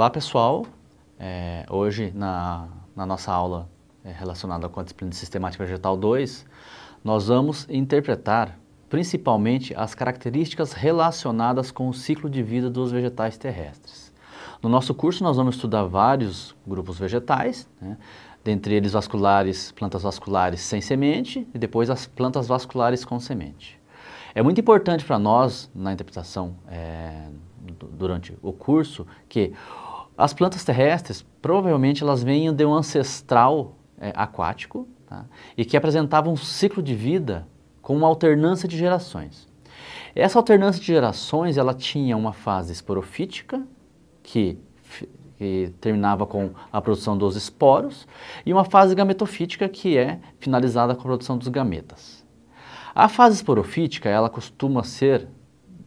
Olá, pessoal. É, hoje, na, na, nossa aula é, relacionada com a disciplina de Sistemática Vegetal 2, nós vamos interpretar principalmente as características relacionadas com o ciclo de vida dos vegetais terrestres. No nosso curso, nós vamos estudar vários grupos vegetais, né? dentre eles vasculares, plantas vasculares sem semente e depois as plantas vasculares com semente. É muito importante para nós, na interpretação é, durante o curso, que as plantas terrestres, provavelmente elas vêm de um ancestral é, aquático tá? e que apresentava um ciclo de vida com uma alternância de gerações. Essa alternância de gerações, ela tinha uma fase esporofítica, que, que terminava com a produção dos esporos, e uma fase gametofítica, que é finalizada com a produção dos gametas. A fase esporofítica, ela costuma ser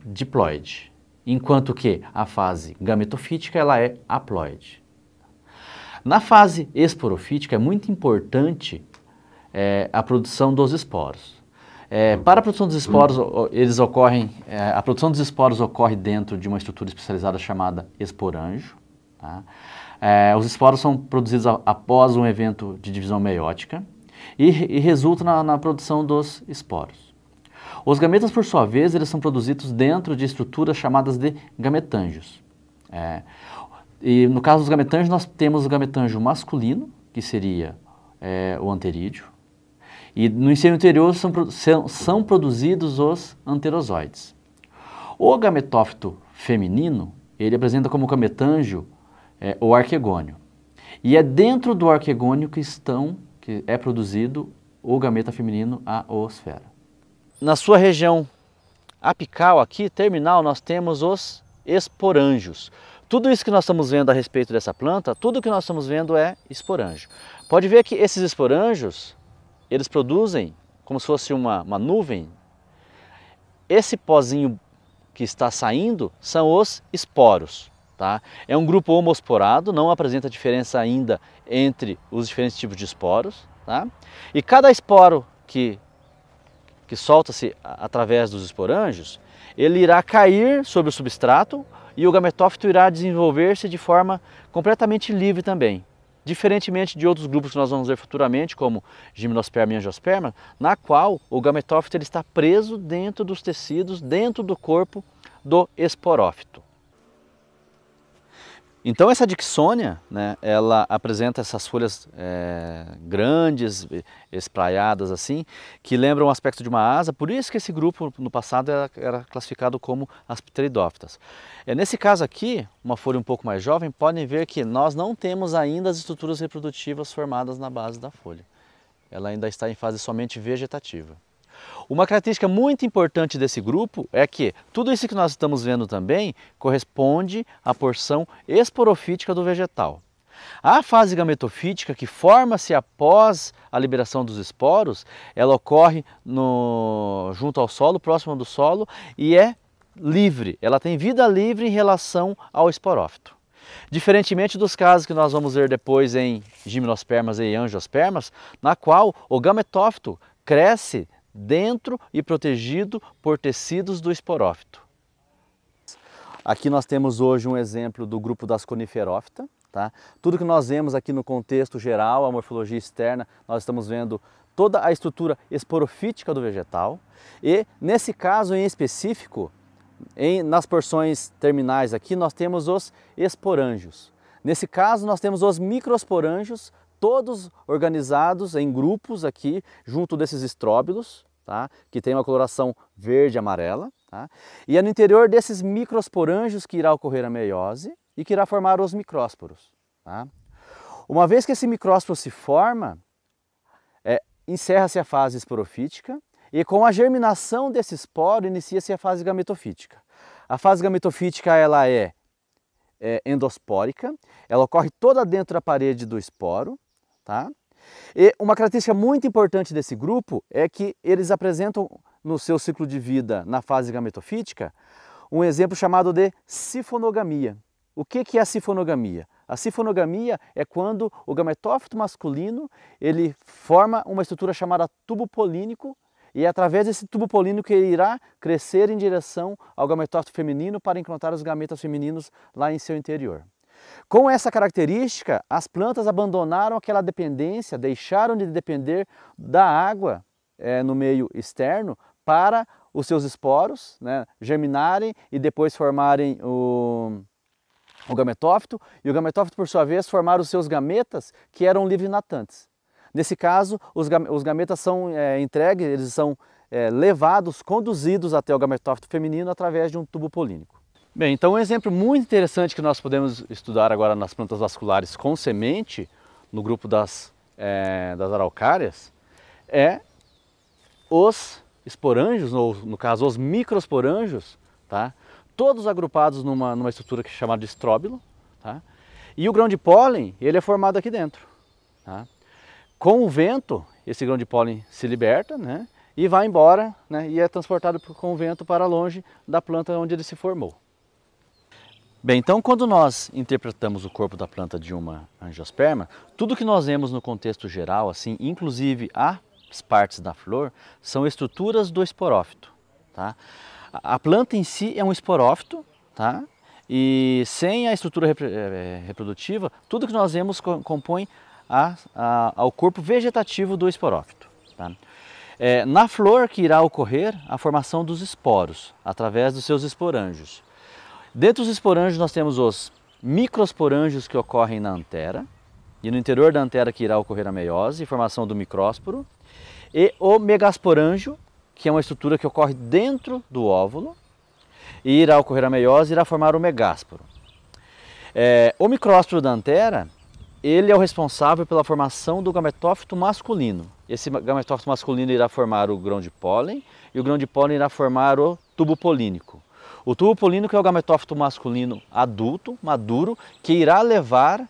diploide, enquanto que a fase gametofítica ela é haploide. Na fase esporofítica é muito importante é, a produção dos esporos. É, para a produção dos esporos, eles ocorrem, é, a produção dos esporos ocorre dentro de uma estrutura especializada chamada esporanjo. Tá? É, os esporos são produzidos a, após um evento de divisão meiótica e, e resultam na, na produção dos esporos. Os gametas, por sua vez, eles são produzidos dentro de estruturas chamadas de gametanjos. É, e no caso dos gametanjos, nós temos o gametanjo masculino, que seria é, o anterídeo, e no ensino anterior são, são, são produzidos os anterozoides. O gametófito feminino, ele apresenta como gametanjo é, o arquegônio. E é dentro do arquegônio que estão, que é produzido o gameta feminino, a oosfera. Na sua região apical aqui, terminal, nós temos os esporângios. Tudo isso que nós estamos vendo a respeito dessa planta, tudo que nós estamos vendo é esporângio. Pode ver que esses esporângios, eles produzem como se fosse uma, uma nuvem. Esse pozinho que está saindo são os esporos. Tá? É um grupo homosporado, não apresenta diferença ainda entre os diferentes tipos de esporos. Tá? E cada esporo que que solta-se através dos esporângios, ele irá cair sobre o substrato e o gametófito irá desenvolver-se de forma completamente livre também. Diferentemente de outros grupos que nós vamos ver futuramente, como gimnosperma e angiosperma, na qual o gametófito ele está preso dentro dos tecidos, dentro do corpo do esporófito. Então essa Dixônia, né, ela apresenta essas folhas é, grandes, espraiadas assim, que lembram o aspecto de uma asa, por isso que esse grupo no passado era, era classificado como as pteridófitas. É, nesse caso aqui, uma folha um pouco mais jovem, podem ver que nós não temos ainda as estruturas reprodutivas formadas na base da folha. Ela ainda está em fase somente vegetativa. Uma característica muito importante desse grupo é que tudo isso que nós estamos vendo também corresponde à porção esporofítica do vegetal. A fase gametofítica, que forma-se após a liberação dos esporos, ela ocorre no, junto ao solo, próximo do solo, e é livre, ela tem vida livre em relação ao esporófito. Diferentemente dos casos que nós vamos ver depois em gimnospermas e angiospermas, na qual o gametófito cresce dentro e protegido por tecidos do esporófito. Aqui nós temos hoje um exemplo do grupo das coniferófita. Tá? Tudo que nós vemos aqui no contexto geral, a morfologia externa, nós estamos vendo toda a estrutura esporofítica do vegetal. E nesse caso em específico, em, nas porções terminais aqui, nós temos os esporângios. Nesse caso, nós temos os microsporângios, todos organizados em grupos aqui, junto desses estróbilos tá? que tem uma coloração verde amarela. Tá? E é no interior desses microsporangios que irá ocorrer a meiose e que irá formar os micrósporos. Tá? Uma vez que esse micrósporo se forma, é, encerra-se a fase esporofítica e com a germinação desse esporo inicia-se a fase gametofítica. A fase gametofítica ela é, é endospórica, ela ocorre toda dentro da parede do esporo, tá? E uma característica muito importante desse grupo é que eles apresentam no seu ciclo de vida na fase gametofítica um exemplo chamado de sifonogamia. O que é a sifonogamia? A sifonogamia é quando o gametófito masculino ele forma uma estrutura chamada tubo polínico e é através desse tubo polínico ele irá crescer em direção ao gametófito feminino para encontrar os gametas femininos lá em seu interior. Com essa característica, as plantas abandonaram aquela dependência, deixaram de depender da água é, no meio externo para os seus esporos né, germinarem e depois formarem o, o gametófito, e o gametófito, por sua vez, formar os seus gametas, que eram livre-natantes. Nesse caso, os, os gametas são é, entregues, eles são é, levados, conduzidos até o gametófito feminino através de um tubo polínico. Bem, então um exemplo muito interessante que nós podemos estudar agora nas plantas vasculares com semente, no grupo das, é, das araucárias, é os esporângios, ou no caso os microsporângios, tá? todos agrupados numa, numa estrutura que é chamada de estróbilo, tá? e o grão de pólen ele é formado aqui dentro. Tá? Com o vento, esse grão de pólen se liberta né? e vai embora né? e é transportado com o vento para longe da planta onde ele se formou. Bem, então quando nós interpretamos o corpo da planta de uma angiosperma, tudo que nós vemos no contexto geral, assim, inclusive as partes da flor, são estruturas do esporófito. Tá? A planta em si é um esporófito, tá? e sem a estrutura eh, eh, reprodutiva, tudo que nós vemos compõe a, a, ao corpo vegetativo do esporófito. Tá? É, na flor que irá ocorrer a formação dos esporos, através dos seus esporângios. Dentro dos esporângios nós temos os microsporângios que ocorrem na antera, e no interior da antera que irá ocorrer a meiose, formação do micrósporo, e o megasporângio, que é uma estrutura que ocorre dentro do óvulo, e irá ocorrer a meiose e irá formar o megásporo. É, o micrósporo da antera, ele é o responsável pela formação do gametófito masculino. Esse gametófito masculino irá formar o grão de pólen e o grão de pólen irá formar o tubo polínico. O tubo polínico é o gametófito masculino adulto, maduro, que irá levar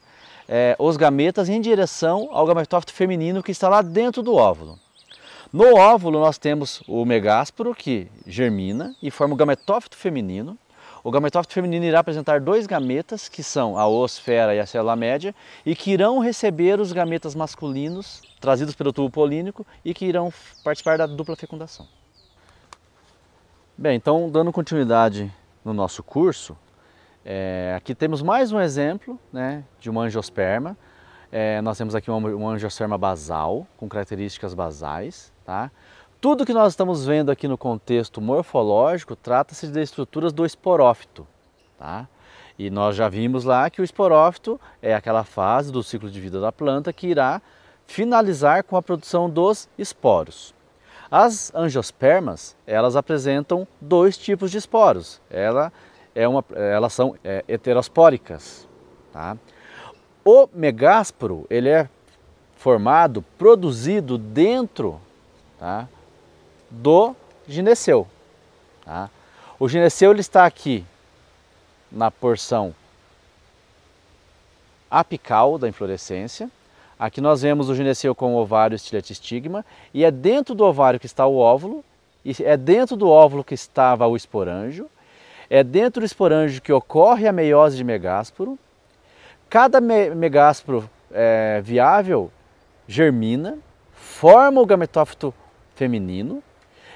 é, os gametas em direção ao gametófito feminino que está lá dentro do óvulo. No óvulo nós temos o megásporo que germina e forma o gametófito feminino. O gametófito feminino irá apresentar dois gametas, que são a osfera e a célula média, e que irão receber os gametas masculinos trazidos pelo tubo polínico e que irão participar da dupla fecundação. Bem, então dando continuidade no nosso curso, é, aqui temos mais um exemplo né, de uma angiosperma. É, nós temos aqui uma, uma angiosperma basal, com características basais. Tá? Tudo que nós estamos vendo aqui no contexto morfológico trata-se de estruturas do esporófito. Tá? E nós já vimos lá que o esporófito é aquela fase do ciclo de vida da planta que irá finalizar com a produção dos esporos. As angiospermas, elas apresentam dois tipos de esporos. Ela é uma, elas são é, heterospóricas. Tá? O megásporo, ele é formado, produzido dentro tá, do gineceu. Tá? O gineceu ele está aqui na porção apical da inflorescência, Aqui nós vemos o gineceu com o ovário, estilete estigma, e é dentro do ovário que está o óvulo, e é dentro do óvulo que estava o esporângio, é dentro do esporângio que ocorre a meiose de megásporo. Cada me megásporo é, viável germina, forma o gametófito feminino,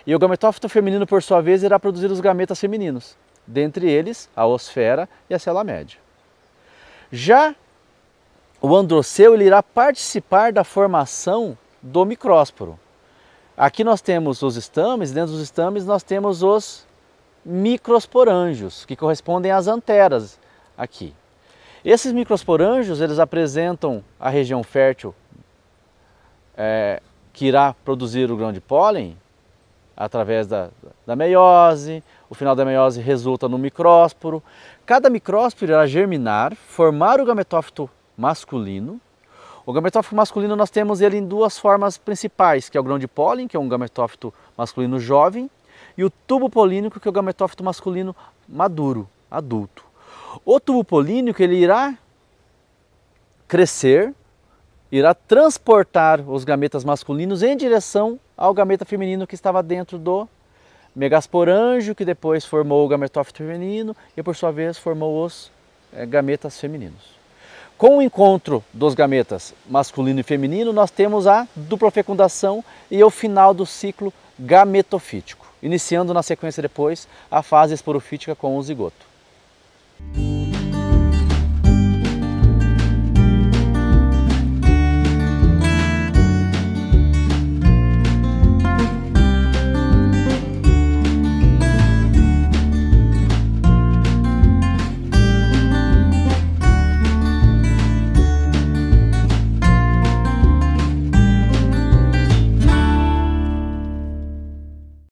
e o gametófito feminino, por sua vez, irá produzir os gametas femininos, dentre eles a osfera e a célula média. Já o androceu ele irá participar da formação do micrósporo. Aqui nós temos os estames, dentro dos estames nós temos os microsporângios, que correspondem às anteras aqui. Esses microsporângios, eles apresentam a região fértil é, que irá produzir o grão de pólen através da, da meiose, o final da meiose resulta no micrósporo. Cada micrósporo irá germinar, formar o gametófito masculino. O gametófito masculino nós temos ele em duas formas principais, que é o grão de pólen, que é um gametófito masculino jovem, e o tubo polínico, que é o gametófito masculino maduro, adulto. O tubo polínico ele irá crescer, irá transportar os gametas masculinos em direção ao gameta feminino que estava dentro do megasporanjo, que depois formou o gametófito feminino e por sua vez formou os eh, gametas femininos. Com o encontro dos gametas masculino e feminino, nós temos a dupla fecundação e o final do ciclo gametofítico, iniciando na sequência depois a fase esporofítica com o zigoto.